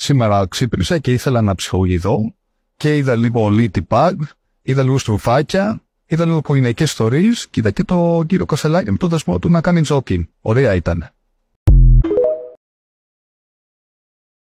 Σήμερα ξύπνησα και ήθελα να ψυχογειθώ και είδα λίγο Λίτι Παγ, είδα λίγο στροφάκια, είδα λίγο οικογενειακέ ιστορίε και είδα και το κύριο Κασελάκη με το δεσμό του να κάνει τζόκινγκ. Ωραία ήταν.